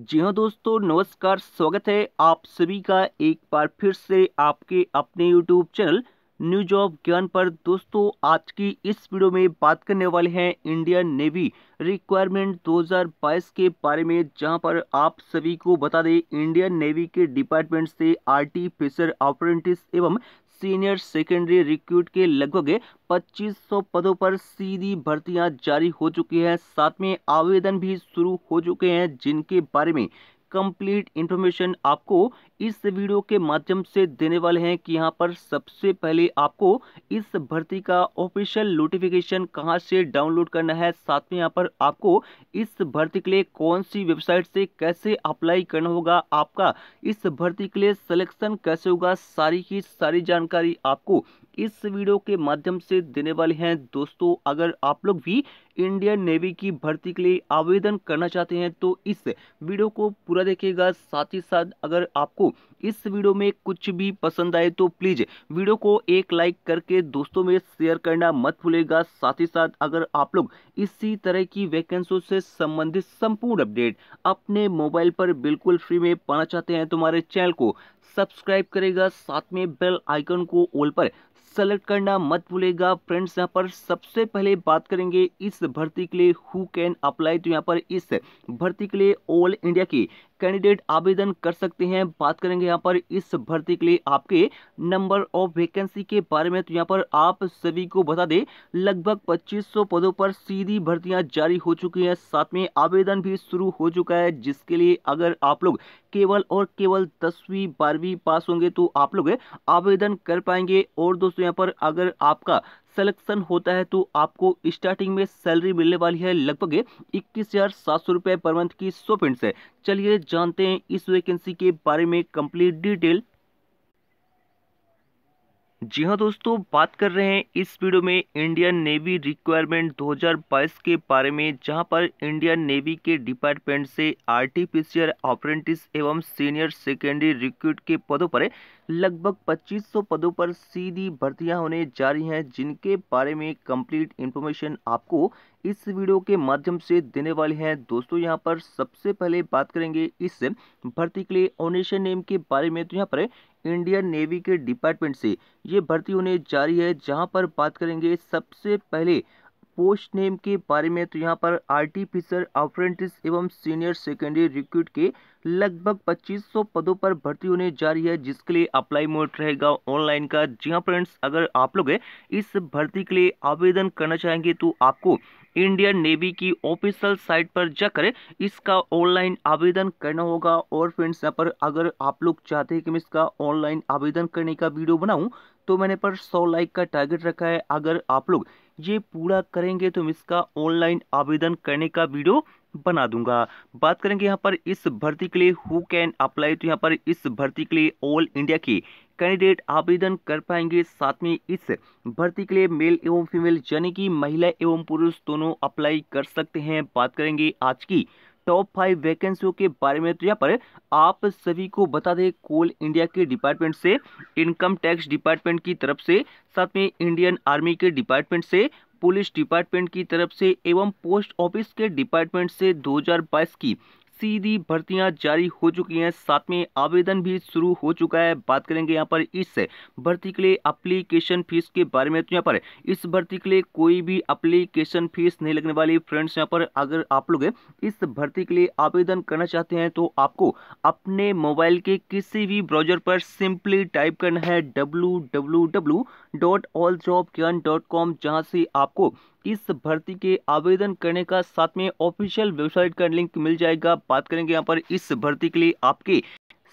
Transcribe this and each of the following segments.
जी हाँ दोस्तों नमस्कार स्वागत है आप सभी का एक बार फिर से आपके अपने यूट्यूब चैनल न्यूज ऑफ ज्ञान पर दोस्तों आज की इस वीडियो में बात करने वाले हैं इंडियन नेवी रिक्वायरमेंट 2022 के बारे में जहां पर आप सभी को बता दें इंडियन नेवी के डिपार्टमेंट से आर्टिफिशर ऑपरेंटिस एवं सीनियर सेकेंडरी रिक्रूट के लगभग 2500 पदों पर सीधी भर्तियां जारी हो चुकी हैं साथ में आवेदन भी शुरू हो चुके हैं जिनके बारे में कंप्लीट इन्फॉर्मेशन आपको इस वीडियो के माध्यम से देने वाले हैं कि यहाँ पर सबसे पहले आपको इस भर्ती का ऑफिशियल नोटिफिकेशन कहाँ से डाउनलोड करना है साथ में यहाँ पर आपको इस भर्ती के लिए कौन सी वेबसाइट से कैसे अप्लाई करना होगा आपका इस भर्ती के लिए सिलेक्शन कैसे होगा सारी की सारी जानकारी आपको इस वीडियो के माध्यम से देने वाले हैं दोस्तों अगर आप लोग भी इंडियन नेवी की भर्ती के लिए आवेदन करना चाहते हैं तो इस वीडियो को पूरा देखिएगा साथ ही साथ अगर आपको इस वीडियो में कुछ भी पसंद आए तो प्लीज़ वीडियो को एक लाइक करके दोस्तों में शेयर करना मत भूलेगा साथ ही साथ अगर आप लोग इसी तरह की वैकेंसियों से संबंधित संपूर्ण अपडेट अपने मोबाइल पर बिल्कुल फ्री में पाना चाहते हैं तो हमारे चैनल को सब्सक्राइब करेगा साथ में बेल आइकन को ऑल पर सेलेक्ट करना मत भूलेगा फ्रेंड्स यहाँ पर सबसे पहले बात करेंगे इस भर्ती के लिए हु कैन अप्लाई तो यहाँ पर इस भर्ती के लिए ऑल इंडिया की कैंडिडेट आवेदन कर सकते हैं बात करेंगे यहाँ पर इस भर्ती के लिए आपके नंबर ऑफ वैकेंसी के बारे में तो यहाँ पर आप सभी को बता दें लगभग 2500 पदों पर सीधी भर्तियां जारी हो चुकी हैं साथ में आवेदन भी शुरू हो चुका है जिसके लिए अगर आप लोग केवल और केवल दसवीं बारहवीं पास होंगे तो आप लोग आवेदन कर पाएंगे और दोस्तों दोस्तों यहाँ पर अगर आपका सिलेक्शन होता है तो आपको स्टार्टिंग में सैलरी मिलने वाली है लगभग इक्कीस हज़ार सात सौ रुपये पर मंथ की सो पेंट से चलिए जानते हैं इस वैकेंसी के बारे में कंप्लीट डिटेल जी हाँ दोस्तों बात कर रहे हैं इस वीडियो में इंडियन नेवी रिक्वायरमेंट 2022 के बारे में जहां पर इंडियन नेवी के डिपार्टमेंट से आर्टिफिशियल अप्रेंटिस एवं सीनियर सेकेंडरी रिक्रूट के पदों पर लगभग 2500 पदों पर सीधी भर्तियां होने जा रही हैं जिनके बारे में कंप्लीट इन्फॉर्मेशन आपको इस वीडियो के माध्यम से देने वाले हैं दोस्तों यहाँ पर सबसे पहले बात करेंगे इस भर्ती के लिए ऑनेशन नेम के बारे में तो यहाँ पर इंडियन नेवी के डिपार्टमेंट से ये भर्ती होने जा रही है जहाँ पर बात करेंगे सबसे पहले पोस्ट नेम के बारे में तो यहाँ पर आर्टिफिशर अप्रेंटिस एवं सीनियर सेकेंडरी रिक्रूट के लगभग 2500 पदों पर भर्ती होने जा रही है जिसके लिए अप्लाई मोड रहेगा ऑनलाइन का जी हाँ फ्रेंड्स अगर आप लोग इस भर्ती के लिए आवेदन करना चाहेंगे तो आपको इंडियन नेवी की ऑफिशियल साइट पर जाकर इसका ऑनलाइन आवेदन करना होगा और फ्रेंड्स यहाँ पर अगर आप लोग चाहते हैं कि मैं इसका ऑनलाइन आवेदन करने का वीडियो बनाऊं तो मैंने पर 100 लाइक का टारगेट रखा है अगर आप लोग ये पूरा करेंगे तो मैं इसका ऑनलाइन आवेदन करने का वीडियो बना दूंगा बात करेंगे यहाँ पर इस भर्ती के लिए हु कैन अप्लाई तो यहाँ पर इस भर्ती के लिए ऑल इंडिया की कैंडिडेट आवेदन कर पाएंगे साथ में इस भर्ती के लिए मेल एवं फीमेल यानी कि महिला एवं पुरुष दोनों अप्लाई कर सकते हैं बात करेंगे आज की टॉप फाइव वैकेंसियों के बारे में तो यहाँ पर आप सभी को बता दें कोल इंडिया के डिपार्टमेंट से इनकम टैक्स डिपार्टमेंट की तरफ से साथ में इंडियन आर्मी के डिपार्टमेंट से पुलिस डिपार्टमेंट की तरफ से एवं पोस्ट ऑफिस के डिपार्टमेंट से 2022 की सीधी भर्तियां जारी हो चुकी हैं साथ में आवेदन भी शुरू हो चुका है बात करेंगे यहाँ पर इस भर्ती के लिए अप्लीकेशन फीस के बारे में तो यहाँ पर इस भर्ती के लिए कोई भी अप्लीकेशन फीस नहीं लगने वाली फ्रेंड्स यहाँ पर अगर आप लोग इस भर्ती के लिए आवेदन करना चाहते हैं तो आपको अपने मोबाइल के किसी भी ब्राउजर पर सिंपली टाइप करना है W W W dot all job Gyan dot com जहाँ से आपको इस भर्ती के आवेदन करने का साथ में ऑफिशियल वेबसाइट का लिंक मिल जाएगा बात करेंगे यहाँ पर इस भर्ती के लिए आपके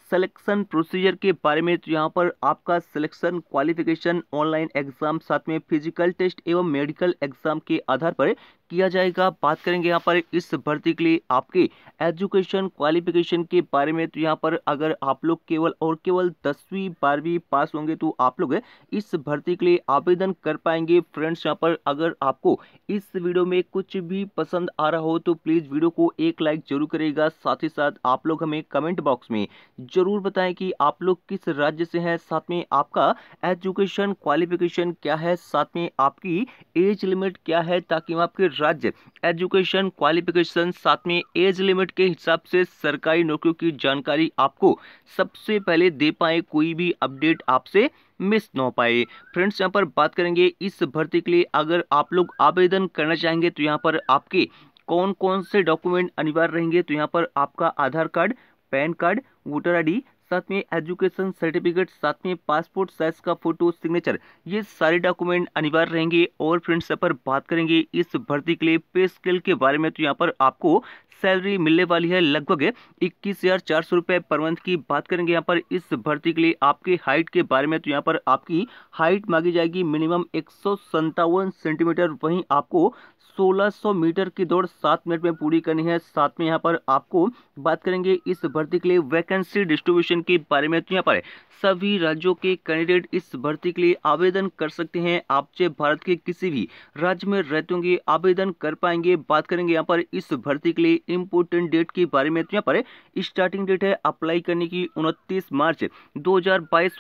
सिलेक्शन प्रोसीजर के बारे में तो यहाँ पर आपका सिलेक्शन क्वालिफिकेशन ऑनलाइन एग्जाम साथ में फिजिकल टेस्ट एवं मेडिकल एग्जाम के आधार पर किया जाएगा बात करेंगे यहाँ पर इस भर्ती के लिए आपके एजुकेशन क्वालिफिकेशन के बारे में तो यहाँ पर अगर आप लोग केवल और केवल दसवीं बारहवीं पास होंगे तो आप लोग इस भर्ती के लिए आवेदन कर पाएंगे फ्रेंड्स यहाँ पर अगर आपको इस वीडियो में कुछ भी पसंद आ रहा हो तो प्लीज़ वीडियो को एक लाइक जरूर करेगा साथ ही साथ आप लोग हमें कमेंट बॉक्स में ज़रूर बताएं कि आप लोग किस राज्य से हैं साथ में आपका एजुकेशन क्वालिफिकेशन क्या है साथ में आपकी एज लिमिट क्या है ताकि हम आपके राज्य एजुकेशन क्वालिफिकेशन साथ में एज लिमिट के हिसाब से सरकारी नौकरियों की जानकारी आपको सबसे पहले दे पाए कोई भी अपडेट आपसे मिस न हो पाए फ्रेंड्स यहाँ पर बात करेंगे इस भर्ती के लिए अगर आप लोग आवेदन करना चाहेंगे तो यहाँ पर आपके कौन कौन से डॉक्यूमेंट अनिवार्य रहेंगे तो यहाँ पर आपका Aadhaar card pan card voter ID साथ में एजुकेशन सर्टिफिकेट साथ में पासपोर्ट साइज का फोटो सिग्नेचर ये सारे डॉक्यूमेंट अनिवार्य रहेंगे और फ्रेंड्स यहाँ पर बात करेंगे इस भर्ती के लिए पे स्केल के बारे में तो यहाँ पर आपको सैलरी मिलने वाली है लगभग इक्कीस हजार चार सौ रुपए पर मंथ की बात करेंगे यहाँ पर इस भर्ती के लिए आपके हाइट के बारे में तो यहाँ पर आपकी हाइट मांगी जाएगी मिनिमम एक सेंटीमीटर वहीं आपको 1600 मीटर की दौड़ सात मिनट में पूरी करनी है साथ में यहाँ पर आपको बात करेंगे इस भर्ती के लिए वैकेंसी डिस्ट्रीब्यूशन वेतन के बारे में तो यहाँ पर सभी राज्यों के कैंडिडेट इस भर्ती के लिए आवेदन कर सकते हैं आप चाहे भारत के किसी भी राज्य में रहते होंगे आवेदन कर पाएंगे बात करेंगे यहाँ पर इस भर्ती के लिए इम्पोर्टेंट डेट के बारे में तो यहाँ पर स्टार्टिंग डेट है अप्लाई करने की उनतीस मार्च दो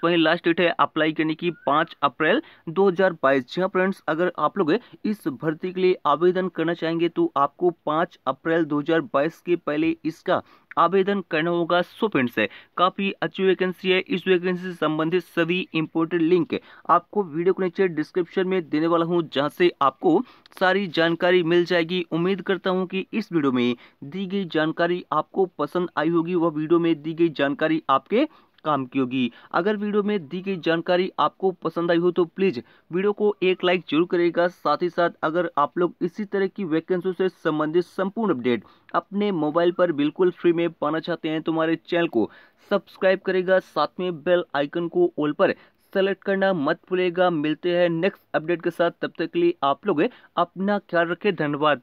वहीं लास्ट डेट है अप्लाई करने की पाँच अप्रैल दो हजार फ्रेंड्स हाँ अगर आप लोग इस भर्ती के लिए आवेदन करना चाहेंगे तो आपको पाँच अप्रैल दो के पहले इसका आवेदन करना होगा सो फ्रेंड्स है काफ़ी अच्छी वैकेंसी है इस वैकेंसी से संबंधित सभी इंपोर्टेंट लिंक आपको वीडियो को नीचे डिस्क्रिप्शन में देने वाला हूँ जहाँ से आपको सारी जानकारी मिल जाएगी उम्मीद करता हूँ कि इस वीडियो में दी गई जानकारी आपको पसंद आई होगी वह वीडियो में दी गई जानकारी आपके काम की होगी अगर वीडियो में दी गई जानकारी आपको पसंद आई हो तो प्लीज़ वीडियो को एक लाइक जरूर करेगा साथ ही साथ अगर आप लोग इसी तरह की वैकेंसी से संबंधित संपूर्ण अपडेट अपने मोबाइल पर बिल्कुल फ्री में पाना चाहते हैं तुम्हारे तो चैनल को सब्सक्राइब करेगा साथ में बेल आइकन को ऑल पर सेलेक्ट करना मत भूलेगा मिलते हैं नेक्स्ट अपडेट के साथ तब तक के लिए आप लोग अपना ख्याल रखें धन्यवाद